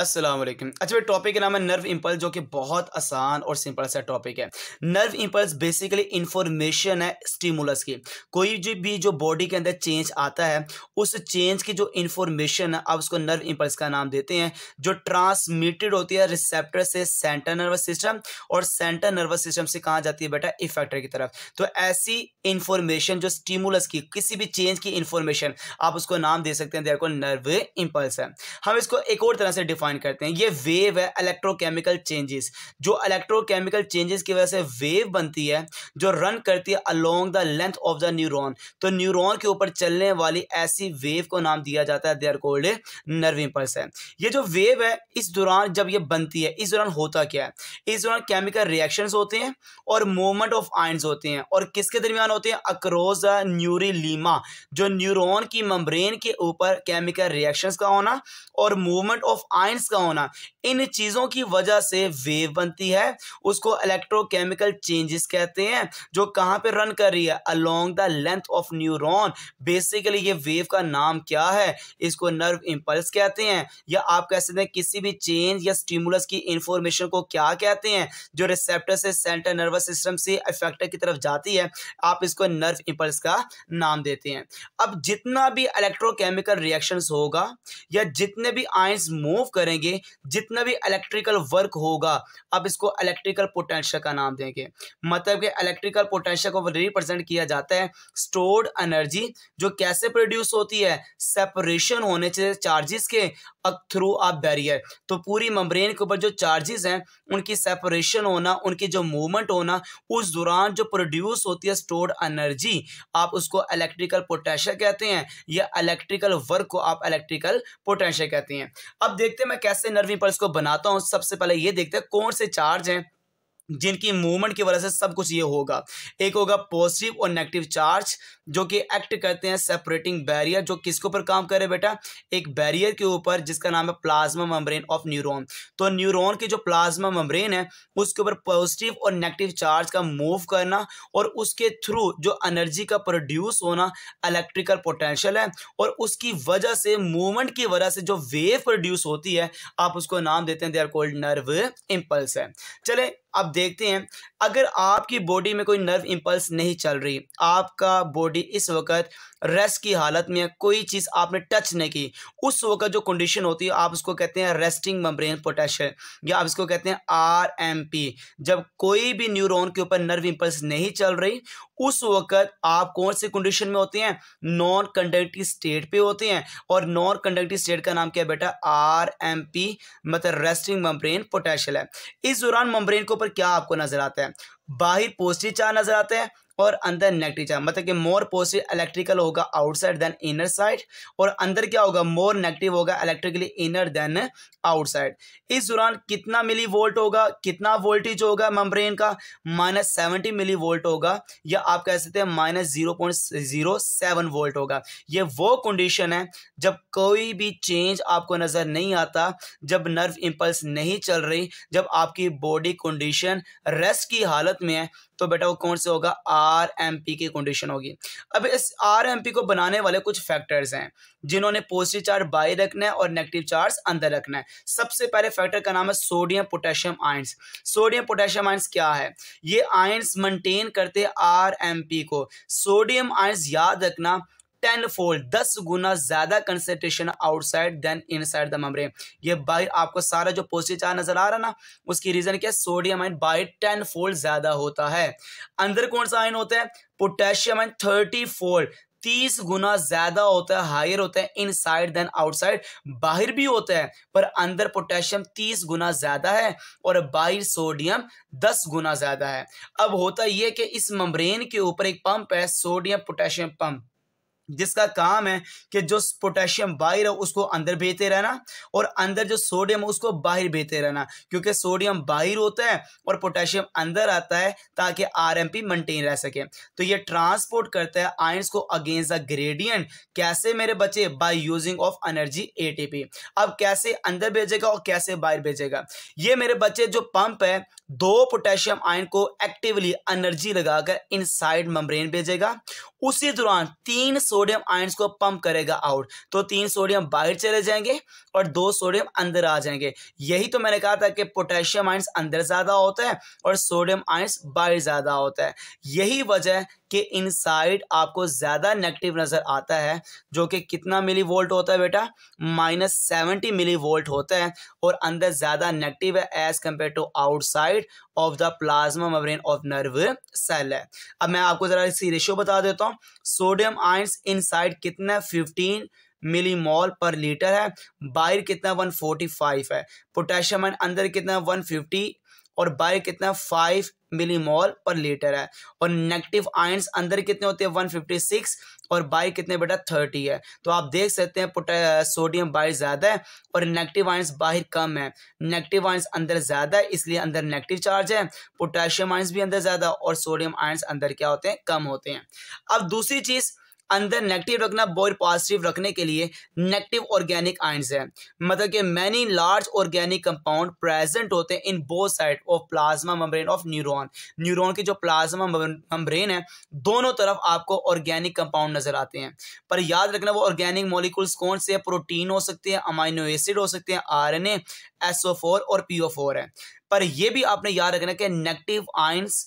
असलम अच्छा भाई टॉपिक का नाम है नर्व इम्पल्स जो कि बहुत आसान और सिंपल सा टॉपिक है नर्व इम्पल्स बेसिकली इंफॉर्मेशन है स्टिमुलस की कोई जो भी जो बॉडी के अंदर चेंज आता है उस चेंज की जो इन्फॉर्मेशन है आप उसको नर्व इम्पल्स का नाम देते हैं जो ट्रांसमिटेड होती है रिसेप्टर से सेंटर नर्वस सिस्टम और सेंटर नर्वस सिस्टम से कहाँ जाती है बेटा इफेक्टर की तरफ तो ऐसी इंफॉर्मेशन जो स्टिमुलस की किसी भी चेंज की इंफॉर्मेशन आप उसको नाम दे सकते हैं देखो नर्व इम्पल्स है हम इसको एक और तरह से डिफाइन डिफाइन करते हैं ये वेव है इलेक्ट्रोकेमिकल चेंजेस जो इलेक्ट्रोकेमिकल चेंजेस की वजह से वेव बनती है जो रन करती है along the length of the neuron तो न्यूरॉन के ऊपर चलने वाली ऐसी वेव को नाम दिया जाता है देयर कोल्ड नर्व इम्पल्स है ये जो वेव है इस दौरान जब ये बनती है इस दौरान होता क्या है इस दौरान केमिकल रिएक्शन होते हैं और मूवमेंट ऑफ आइंस होते हैं और किसके दरमियान होते हैं अक्रोज द न्यूरीलीमा जो न्यूरोन की मम्ब्रेन के ऊपर केमिकल रिएक्शन का होना और मूवमेंट ऑफ आयन इलेक्ट्रोलाइट्स का होना इन चीज़ों की वजह से वेव बनती है उसको इलेक्ट्रोकेमिकल चेंजेस कहते हैं जो कहां पे रन कर रही है along the length of neuron basically ये वेव का नाम क्या है इसको नर्व इम्पल्स कहते हैं या आप कह सकते हैं किसी भी चेंज या स्टिमुलस की इंफॉर्मेशन को क्या कहते हैं जो रिसेप्टर से सेंट्रल नर्वस सिस्टम से अफेक्टर की तरफ जाती है आप इसको नर्व इम्पल्स का नाम देते हैं अब जितना भी इलेक्ट्रोकेमिकल रिएक्शन होगा या जितने भी आइंस मूव करेंगे जितना भी इलेक्ट्रिकल वर्क होगा अब इसको इलेक्ट्रिकल पोटेंशियल का नाम देंगे मतलब कि इलेक्ट्रिकल पोटेंशियल को रिप्रेजेंट किया जाता है स्टोर्ड एनर्जी जो कैसे प्रोड्यूस होती है सेपरेशन होने से चार्जेस के थ्रू आ बैरियर तो पूरी मम्ब्रेन के ऊपर जो चार्जेस हैं उनकी सेपरेशन होना उनकी जो मूवमेंट होना उस दौरान जो प्रोड्यूस होती है स्टोर्ड एनर्जी आप उसको इलेक्ट्रिकल पोटेंशियल कहते हैं या इलेक्ट्रिकल वर्क को आप इलेक्ट्रिकल पोटेंशियल कहते हैं अब देखते मैं कैसे नर्वी पल्स को बनाता हूँ सबसे पहले ये देखते हैं कौन से चार्ज हैं जिनकी मूवमेंट की वजह से सब कुछ ये होगा एक होगा पॉजिटिव और नेगेटिव चार्ज जो कि एक्ट करते हैं सेपरेटिंग बैरियर जो किसके ऊपर काम करे बेटा एक बैरियर के ऊपर जिसका नाम है प्लाज्मा मेम्ब्रेन ऑफ न्यूरॉन तो न्यूरॉन की जो प्लाज्मा मेम्ब्रेन है उसके ऊपर पॉजिटिव और नेगेटिव चार्ज का मूव करना और उसके थ्रू जो एनर्जी का प्रोड्यूस होना इलेक्ट्रिकल पोटेंशियल है और उसकी वजह से मूवमेंट की वजह से जो वेव प्रोड्यूस होती है आप उसको नाम देते हैं they are called nerve impulse है चले अब देखते हैं अगर आपकी बॉडी में कोई नर्व इम्पल्स नहीं चल रही आपका बॉडी इस वक्त रेस्ट की हालत में कोई चीज़ आपने टच नहीं की उस वक्त जो कंडीशन होती है आप उसको कहते हैं रेस्टिंग मेम्ब्रेन पोटेशियल या आप इसको कहते हैं आर एम पी जब कोई भी न्यूरॉन के ऊपर नर्व इम्पल्स नहीं चल रही उस वक्त आप कौन से कंडीशन में होते हैं नॉन कंडक्टिव स्टेट पे होते हैं और नॉन कंडक्टिव स्टेट का नाम क्या है बेटा आर एम पी मतलब रेस्टिंग मम्ब्रेन पोटेशियल है इस दौरान मम्ब्रेन को ऊपर क्या आपको नजर आता है बाहिर पोस्टेज चार नजर आते हैं और अंदर नेगेटिव चार्ज मतलब कि मोर पॉजिटिव इलेक्ट्रिकल होगा आउटसाइड देन इनर साइड और अंदर क्या होगा मोर नेगेटिव होगा इलेक्ट्रिकली इनर देन आउटसाइड इस दौरान कितना मिली वोल्ट होगा कितना वोल्टेज होगा मेम्ब्रेन का माइनस सेवेंटी मिली वोल्ट होगा या आप कह सकते हैं minus zero point zero seven volt होगा ये वो कंडीशन है जब कोई भी चेंज आपको नज़र नहीं आता जब नर्व इम्पल्स नहीं चल रही जब आपकी बॉडी कंडीशन रेस्ट की हालत में है तो बेटा वो कौन से होगा आर एम पी की कंडीशन होगी अब इस आर एम पी को बनाने वाले कुछ फैक्टर्स हैं जिन्होंने पॉजिटिव चार्ज बाई रखना है और नेगेटिव चार्ज अंदर रखना है सबसे पहले फैक्टर का नाम है sodium potassium ions sodium potassium ions क्या है ये आयंस मेंटेन करते हैं आर एम पी को सोडियम आयंस याद रखना टेन फोल्ड दस गुना ज़्यादा concentration outside than inside the membrane ये बाहर आपको सारा जो पॉजिटिव चार्ज नज़र आ रहा ना उसकी रीज़न क्या है सोडियम आइन बाई टेन फोल्ड ज़्यादा होता है अंदर कौन सा आइन होता है पोटेशियम आइन थर्टी फोल्ड तीस गुना ज्यादा होता है हायर होता है इन साइड देन आउटसाइड बाहर भी होता है पर अंदर पोटेशियम तीस गुना ज्यादा है और बाहर सोडियम दस गुना ज्यादा है अब होता यह कि इस मम्ब्रेन के ऊपर एक पंप है सोडियम पोटेशियम पंप जिसका काम है कि जो पोटेशियम बाहर है उसको अंदर भेजते रहना और अंदर जो सोडियम है उसको बाहर भेजते रहना क्योंकि सोडियम बाहर होता है और पोटेशियम अंदर आता है ताकि आरएमपी मेंटेन रह सके तो ये ट्रांसपोर्ट करता है आयंस को अगेंस्ट द ग्रेडियंट कैसे मेरे बच्चे by using of energy ATP अब कैसे अंदर भेजेगा और कैसे बाहर भेजेगा ये मेरे बच्चे जो पंप है दो पोटेशियम आयन को एक्टिवली एनर्जी लगाकर इन साइड मेम्ब्रेन भेजेगा उसी दौरान तीन सौ सोडियम आयन्स को पंप करेगा आउट तो तीन सोडियम बाहर चले जाएंगे और दो सोडियम अंदर आ जाएंगे यही तो मैंने कहा था कि पोटेशियम आयन्स अंदर ज़्यादा होता है और सोडियम आयन्स बाहर ज़्यादा होता है यही वजह है कि इनसाइड आपको ज़्यादा नेगेटिव नज़र आता है जो कि कितना मिली वोल्ट होता है बेटा माइनस सेवेंटी मिली वोल्ट होता है और अंदर ज़्यादा नेगेटिव है as compare to outside of the plasma membrane of nerve cell है अब मैं आपको ज़रा इसी रेशियो बता देता हूँ सोडियम इन इनसाइड कितना फिफ्टीन मिलीमोल पर लीटर है बाहर कितना 145 है पोटेशियम आयन अंदर कितना फिफ्टी और बाहर कितना फाइव मिलीमोल पर लीटर है और नेगेटिव आयंस अंदर कितने होते हैं 156 और बाई कितने बेटा 30 है तो आप देख सकते हैं सोडियम बाहर ज़्यादा है और नेगेटिव आयंस बाहर कम है नेगेटिव आयंस अंदर ज़्यादा है इसलिए अंदर नेगेटिव चार्ज है पोटेशियम आयंस भी अंदर ज़्यादा और सोडियम आयंस अंदर क्या होते हैं कम होते हैं अब दूसरी चीज़ अंदर नेगेटिव रखना बॉइल पॉजिटिव रखने के लिए नेगेटिव ऑर्गेनिक आइंस है मतलब कि many large organic compound present होते हैं in both side of plasma membrane of neuron neuron के जो प्लाज्मा मम्ब्रेन है दोनों तरफ आपको ऑर्गेनिक कंपाउंड नजर आते हैं पर याद रखना वो ऑर्गेनिक मॉलिक्यूल्स कौन से है प्रोटीन हो सकते हैं अमाइनो एसिड हो सकते हैं आर एन और पी है पर यह भी आपने याद रखना कि negative ions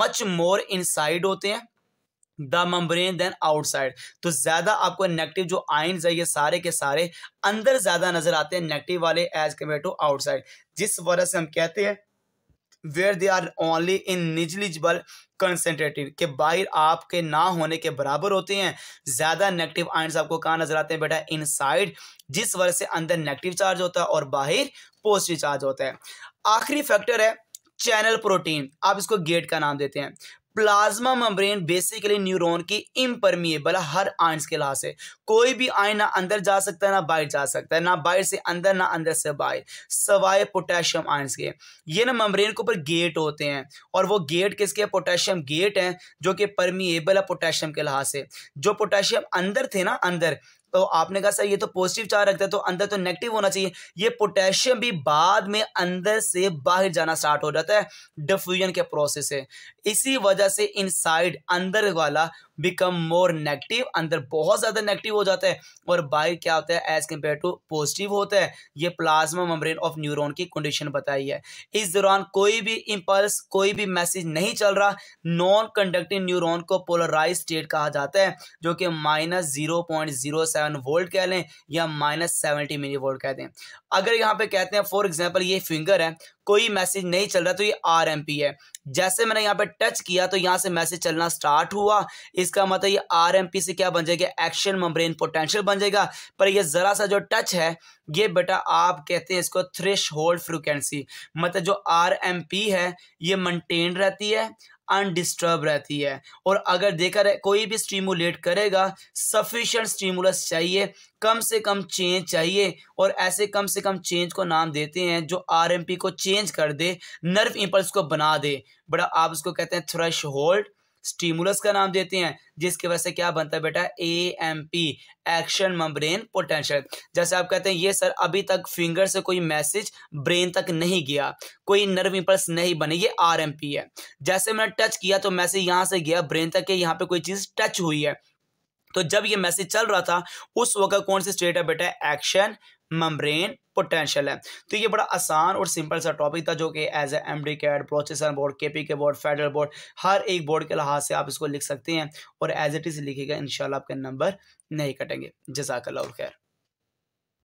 much more inside होते हैं द मम्ब्रेन देन आउटसाइड तो ज़्यादा आपको नेगेटिव जो आइन्स है ये सारे के सारे अंदर ज़्यादा नजर आते हैं नेगेटिव वाले एज कम्पेयर टू आउटसाइड जिस वजह से हम कहते हैं where they are only in negligible concentrated के बाहर आपके ना होने के बराबर होते हैं ज़्यादा नेगेटिव आइंस आपको कहाँ नजर आते हैं बेटा इन साइड जिस वजह से अंदर नेगेटिव चार्ज होता है और बाहर पॉजिटिव चार्ज होता है आखिरी फैक्टर है चैनल प्रोटीन आप इसको गेट का नाम देते हैं प्लाज्मा मेम्ब्रेन बेसिकली न्यूरॉन की इम्परमिएबल हर आइंस के लाश है कोई भी आइन ना अंदर जा सकता है ना बाहर जा सकता है ना बाहर से अंदर ना अंदर से बाहर सवाए पोटेशियम आइंस के ये ना मेम्ब्रेन के ऊपर गेट होते हैं और वो गेट किसके पोटेशियम गेट हैं जो कि परमिएबल है पोटेशियम के लिहाज से जो पोटेशियम अंदर थे ना अंदर तो आपने कहा सर ये तो पॉजिटिव चार्ज रखता है तो अंदर तो नेगेटिव होना चाहिए ये पोटेशियम भी बाद में अंदर से बाहर जाना स्टार्ट हो जाता है डिफ्यूजन के प्रोसेस से इसी वजह से इनसाइड अंदर वाला बिकम मोर नेगेटिव अंदर बहुत ज़्यादा नेगेटिव हो जाता है और बाहर क्या होता है एज़ कम्पेयर टू पॉजिटिव होता है ये प्लाज्मा मम्ब्रेन ऑफ न्यूरॉन की कंडीशन बताई है इस दौरान कोई भी इम्पल्स कोई भी मैसेज नहीं चल रहा नॉन कंडक्टिंग न्यूरॉन को पोलराइज स्टेट कहा जाता है जो कि minus zero point zero seven volt कह लें या माइनस सेवेंटी मिली वोल्ट कह दें अगर यहाँ पे कहते हैं फॉर एग्जाम्पल ये फिंगर है कोई मैसेज नहीं चल रहा तो ये आर है जैसे मैंने यहाँ पे टच किया तो यहाँ से मैसेज चलना स्टार्ट हुआ इसका मतलब ये आर से क्या बन जाएगा एक्शन मम्ब्रेन पोटेंशियल बन जाएगा पर ये ज़रा सा जो टच है ये बेटा आप कहते हैं इसको थ्रेश होल्ड फ्रिक्वेंसी मतलब जो आर है ये मेंटेन रहती है अनडिस्टर्ब रहती है और अगर देखा रहे कोई भी स्टीमुलेट करेगा सफिशेंट स्टीमुलस चाहिए कम से कम चेंज चाहिए और ऐसे कम से कम चेंज को नाम देते हैं जो आरएमपी को चेंज कर दे नर्व इम्पल्स को बना दे बड़ा आप उसको कहते हैं थ्रेश होल्ड स्टीमुलस का नाम देते हैं जिसकी वजह से क्या बनता है बेटा A M P action membrane potential जैसे आप कहते हैं ये सर अभी तक फिंगर से कोई मैसेज ब्रेन तक नहीं गया कोई नर्व इम्पल्स नहीं बने ये आर एम पी है जैसे मैंने टच किया तो मैसेज यहाँ से गया ब्रेन तक के यहाँ पे कोई चीज़ टच हुई है तो जब ये मैसेज चल रहा था उस वक्त कौन सी स्टेट है बेटा एक्शन मम्ब्रेन पोटेंशियल है तो ये बड़ा आसान और सिंपल सा टॉपिक था जो कि एज A M D CAD processor board K P K board federal board हर एक बोर्ड के लिहाज से आप इसको लिख सकते हैं और एज इट इज़ लिखेगा इन आपके नंबर नहीं कटेंगे जजाकल्ला खैर